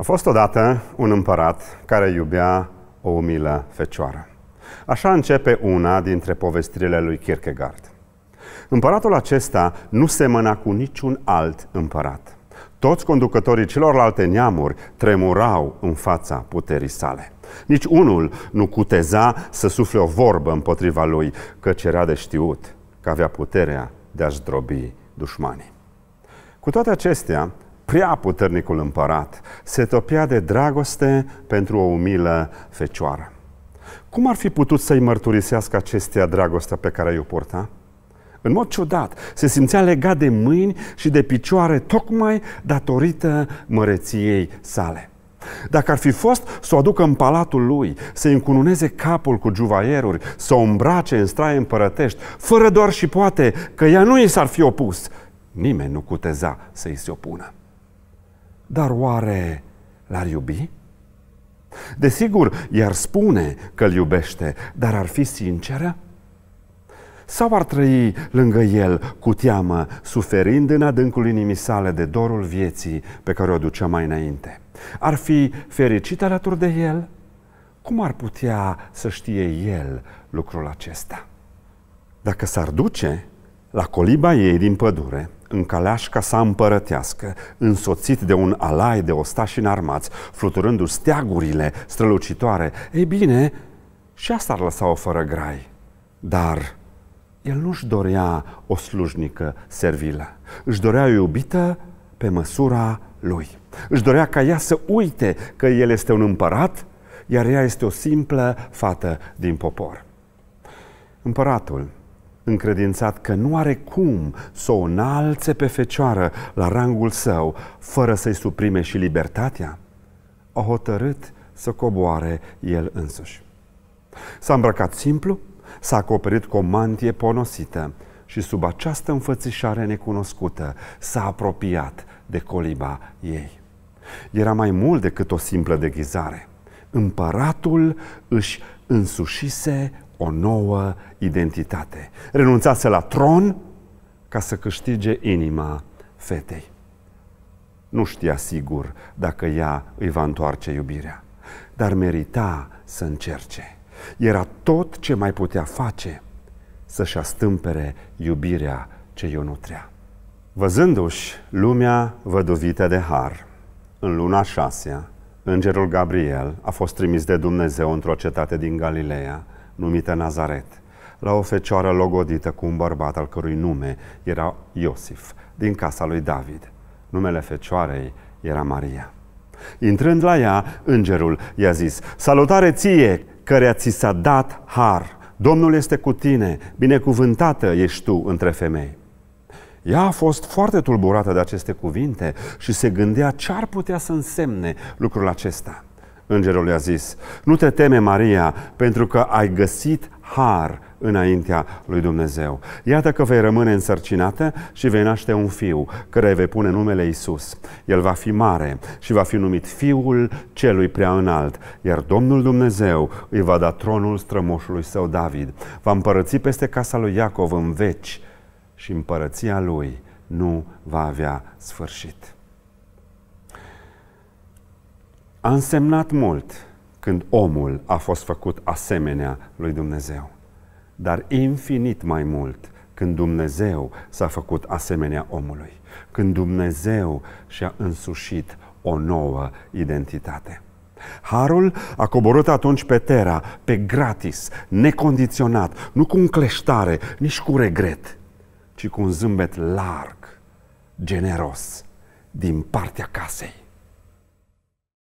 A fost odată un împărat care iubea o umilă fecioară. Așa începe una dintre povestirile lui Kierkegaard. Împăratul acesta nu semăna cu niciun alt împărat. Toți conducătorii celorlalte neamuri tremurau în fața puterii sale. Nici unul nu cuteza să sufle o vorbă împotriva lui, că era de știut că avea puterea de a-și drobi dușmanii. Cu toate acestea, prea puternicul împărat se topea de dragoste pentru o umilă fecioară. Cum ar fi putut să-i mărturisească acestea dragostea pe care i-o purta? În mod ciudat, se simțea legat de mâini și de picioare tocmai datorită măreției sale. Dacă ar fi fost să o aducă în palatul lui, să-i încununeze capul cu juvaieruri, să o îmbrace în straie împărătești, fără doar și poate că ea nu i s-ar fi opus, nimeni nu cuteza să-i se opună. Dar oare l-ar iubi? Desigur, i-ar spune că îl iubește, dar ar fi sinceră? Sau ar trăi lângă el cu teamă, suferind în adâncul inimii sale de dorul vieții pe care o ducea mai înainte? Ar fi fericit alături de el? Cum ar putea să știe el lucrul acesta? Dacă s-ar duce la coliba ei din pădure, în caleașca sa împărătească, însoțit de un alai de ostași înarmați, fluturându-și steagurile strălucitoare. Ei bine, și asta ar lăsa-o fără grai. Dar el nu-și dorea o slujnică servilă, își dorea o iubită pe măsura lui. Își dorea ca ea să uite că el este un împărat, iar ea este o simplă fată din popor. Împăratul încredințat că nu are cum să o înalțe pe fecioară la rangul său, fără să-i suprime și libertatea, a hotărât să coboare el însuși. S-a îmbrăcat simplu, s-a acoperit cu o mantie ponosită și sub această înfățișare necunoscută s-a apropiat de coliba ei. Era mai mult decât o simplă deghizare. Împăratul își însușise o nouă identitate. Renunțase la tron ca să câștige inima fetei. Nu știa sigur dacă ea îi va întoarce iubirea, dar merita să încerce. Era tot ce mai putea face să-și astâmpere iubirea ce o nutrea. Văzându-și lumea văduvită de har, în luna șasea, îngerul Gabriel a fost trimis de Dumnezeu într-o cetate din Galileea, numită Nazaret, la o fecioară logodită cu un bărbat al cărui nume era Iosif, din casa lui David. Numele fecioarei era Maria. Intrând la ea, îngerul i-a zis, Salutare ție, căreia ți s-a dat har! Domnul este cu tine, binecuvântată ești tu între femei. Ea a fost foarte tulburată de aceste cuvinte și se gândea ce ar putea să însemne lucrul acesta. Îngerul i-a zis, nu te teme, Maria, pentru că ai găsit har înaintea lui Dumnezeu. Iată că vei rămâne însărcinată și vei naște un fiu, care vei pune numele Isus. El va fi mare și va fi numit Fiul Celui Prea Înalt, iar Domnul Dumnezeu îi va da tronul strămoșului său David. Va împărăți peste casa lui Iacov în veci și împărăția lui nu va avea sfârșit. A însemnat mult când omul a fost făcut asemenea lui Dumnezeu, dar infinit mai mult când Dumnezeu s-a făcut asemenea omului, când Dumnezeu și-a însușit o nouă identitate. Harul a coborât atunci pe Terra, pe gratis, necondiționat, nu cu încleștare, nici cu regret, ci cu un zâmbet larg, generos, din partea casei.